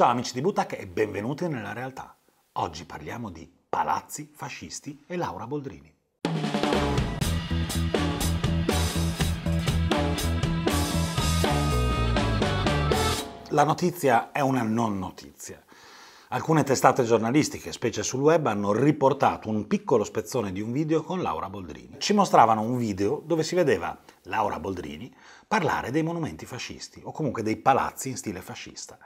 Ciao amici di Butac e benvenuti nella realtà. Oggi parliamo di palazzi fascisti e Laura Boldrini. La notizia è una non notizia. Alcune testate giornalistiche, specie sul web, hanno riportato un piccolo spezzone di un video con Laura Boldrini. Ci mostravano un video dove si vedeva Laura Boldrini parlare dei monumenti fascisti o comunque dei palazzi in stile fascista.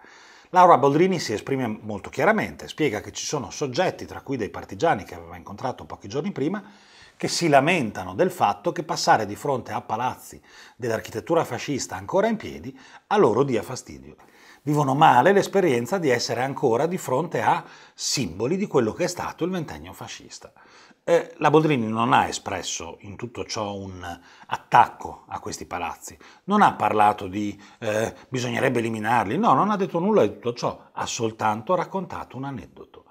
Laura Boldrini si esprime molto chiaramente, spiega che ci sono soggetti, tra cui dei partigiani che aveva incontrato pochi giorni prima, che si lamentano del fatto che passare di fronte a palazzi dell'architettura fascista ancora in piedi a loro dia fastidio vivono male l'esperienza di essere ancora di fronte a simboli di quello che è stato il ventennio fascista. Eh, la Boldrini non ha espresso in tutto ciò un attacco a questi palazzi, non ha parlato di eh, bisognerebbe eliminarli, no, non ha detto nulla di tutto ciò, ha soltanto raccontato un aneddoto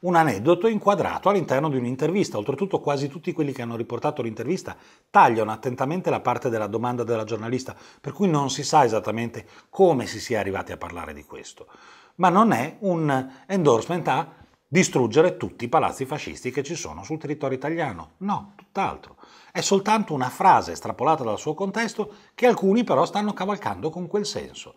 un aneddoto inquadrato all'interno di un'intervista. Oltretutto quasi tutti quelli che hanno riportato l'intervista tagliano attentamente la parte della domanda della giornalista, per cui non si sa esattamente come si sia arrivati a parlare di questo. Ma non è un endorsement a distruggere tutti i palazzi fascisti che ci sono sul territorio italiano. No, tutt'altro. È soltanto una frase estrapolata dal suo contesto che alcuni però stanno cavalcando con quel senso.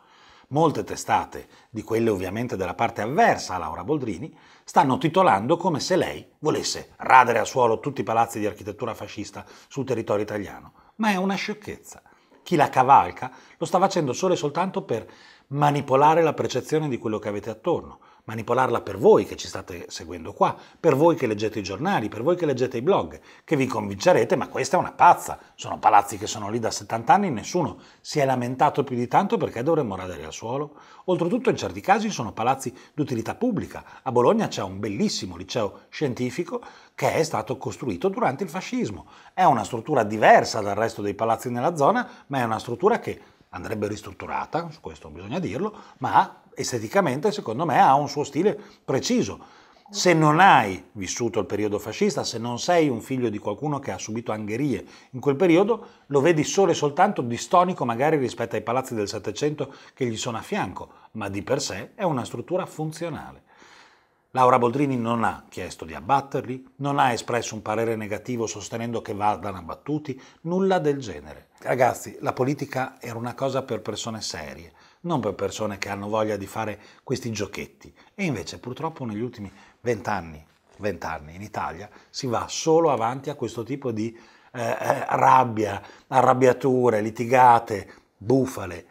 Molte testate, di quelle ovviamente della parte avversa a Laura Boldrini, stanno titolando come se lei volesse radere a suolo tutti i palazzi di architettura fascista sul territorio italiano. Ma è una sciocchezza. Chi la cavalca lo sta facendo solo e soltanto per manipolare la percezione di quello che avete attorno, manipolarla per voi che ci state seguendo qua, per voi che leggete i giornali, per voi che leggete i blog, che vi convincerete, ma questa è una pazza, sono palazzi che sono lì da 70 anni e nessuno si è lamentato più di tanto perché dovremmo radere al suolo. Oltretutto in certi casi sono palazzi d'utilità pubblica, a Bologna c'è un bellissimo liceo scientifico che è stato costruito durante il fascismo, è una struttura diversa dal resto dei palazzi nella zona, ma è una struttura che andrebbe ristrutturata, su questo bisogna dirlo, ma esteticamente secondo me ha un suo stile preciso. Se non hai vissuto il periodo fascista, se non sei un figlio di qualcuno che ha subito angherie in quel periodo, lo vedi solo e soltanto distonico magari rispetto ai palazzi del Settecento che gli sono a fianco, ma di per sé è una struttura funzionale. Laura Boldrini non ha chiesto di abbatterli, non ha espresso un parere negativo sostenendo che vadano abbattuti, nulla del genere. Ragazzi, la politica era una cosa per persone serie, non per persone che hanno voglia di fare questi giochetti. E invece purtroppo negli ultimi vent'anni, vent'anni in Italia, si va solo avanti a questo tipo di eh, eh rabbia, arrabbiature, litigate, bufale,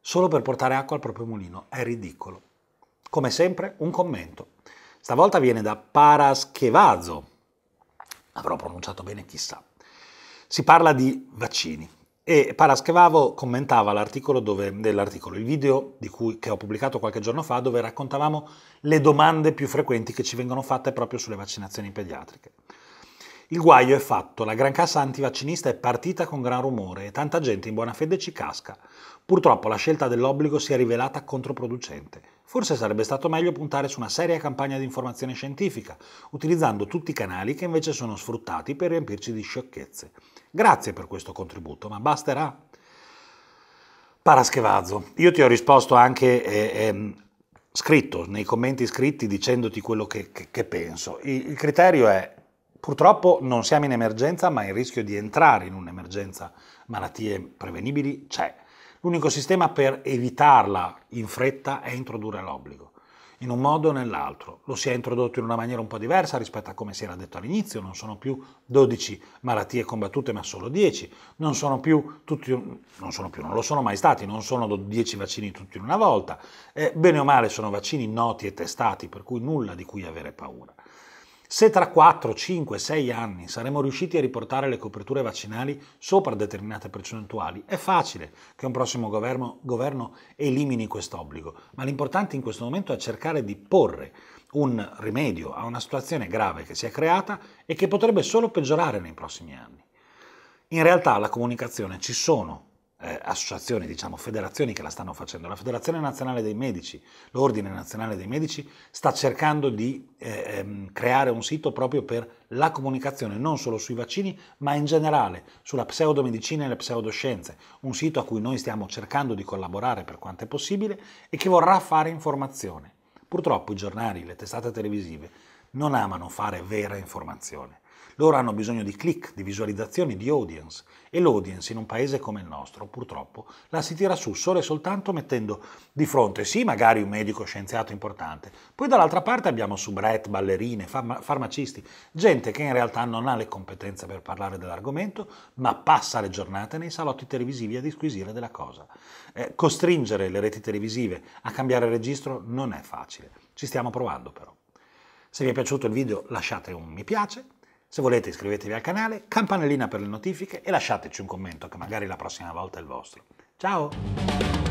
solo per portare acqua al proprio mulino. È ridicolo. Come sempre, un commento. Stavolta viene da Paraschevazo. Avrò pronunciato bene, chissà. Si parla di vaccini. E Paraschevavo commentava l'articolo dove, dell'articolo, il video cui, che ho pubblicato qualche giorno fa, dove raccontavamo le domande più frequenti che ci vengono fatte proprio sulle vaccinazioni pediatriche. Il guaio è fatto, la gran cassa antivaccinista è partita con gran rumore e tanta gente in buona fede ci casca. Purtroppo la scelta dell'obbligo si è rivelata controproducente. Forse sarebbe stato meglio puntare su una seria campagna di informazione scientifica, utilizzando tutti i canali che invece sono sfruttati per riempirci di sciocchezze. Grazie per questo contributo, ma basterà. Paraschevazzo, io ti ho risposto anche eh, eh, scritto, nei commenti scritti, dicendoti quello che, che, che penso. Il, il criterio è Purtroppo non siamo in emergenza, ma il rischio di entrare in un'emergenza malattie prevenibili c'è. L'unico sistema per evitarla in fretta è introdurre l'obbligo, in un modo o nell'altro. Lo si è introdotto in una maniera un po' diversa rispetto a come si era detto all'inizio, non sono più 12 malattie combattute ma solo 10, non sono più tutti, non, sono più, non lo sono mai stati, non sono 10 vaccini tutti in una volta, eh, bene o male sono vaccini noti e testati, per cui nulla di cui avere paura. Se tra 4, 5, 6 anni saremo riusciti a riportare le coperture vaccinali sopra determinate percentuali, è facile che un prossimo governo, governo elimini quest'obbligo, ma l'importante in questo momento è cercare di porre un rimedio a una situazione grave che si è creata e che potrebbe solo peggiorare nei prossimi anni. In realtà la comunicazione ci sono eh, associazioni, diciamo federazioni che la stanno facendo. La Federazione Nazionale dei Medici, l'Ordine Nazionale dei Medici sta cercando di eh, ehm, creare un sito proprio per la comunicazione, non solo sui vaccini, ma in generale sulla pseudomedicina e le pseudoscienze, un sito a cui noi stiamo cercando di collaborare per quanto è possibile e che vorrà fare informazione. Purtroppo i giornali, le testate televisive non amano fare vera informazione. Loro hanno bisogno di click, di visualizzazioni, di audience e l'audience in un paese come il nostro purtroppo la si tira su solo e soltanto mettendo di fronte sì magari un medico scienziato importante, poi dall'altra parte abbiamo soubrette, ballerine, farma- farmacisti, gente che in realtà non ha le competenze per parlare dell'argomento ma passa le giornate nei salotti televisivi a disquisire della cosa. Eh, costringere le reti televisive a cambiare registro non è facile, ci stiamo provando però. Se vi è piaciuto il video lasciate un mi piace, se volete iscrivetevi al canale, campanellina per le notifiche e lasciateci un commento che magari la prossima volta è il vostro. Ciao!